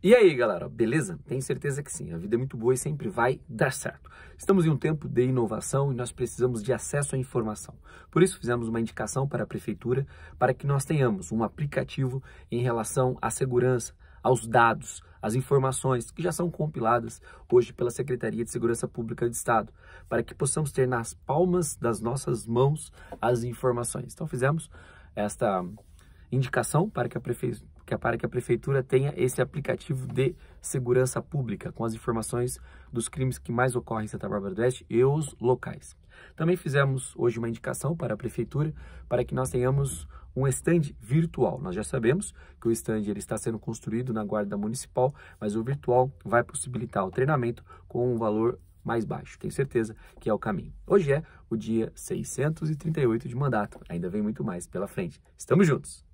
E aí, galera, beleza? Tenho certeza que sim. A vida é muito boa e sempre vai dar certo. Estamos em um tempo de inovação e nós precisamos de acesso à informação. Por isso, fizemos uma indicação para a Prefeitura para que nós tenhamos um aplicativo em relação à segurança, aos dados, às informações que já são compiladas hoje pela Secretaria de Segurança Pública de Estado, para que possamos ter nas palmas das nossas mãos as informações. Então, fizemos esta indicação para que a Prefeitura que é para que a prefeitura tenha esse aplicativo de segurança pública com as informações dos crimes que mais ocorrem em Santa Bárbara do Oeste e os locais. Também fizemos hoje uma indicação para a prefeitura para que nós tenhamos um estande virtual. Nós já sabemos que o estande ele está sendo construído na guarda municipal, mas o virtual vai possibilitar o treinamento com um valor mais baixo. Tenho certeza que é o caminho. Hoje é o dia 638 de mandato. Ainda vem muito mais pela frente. Estamos juntos.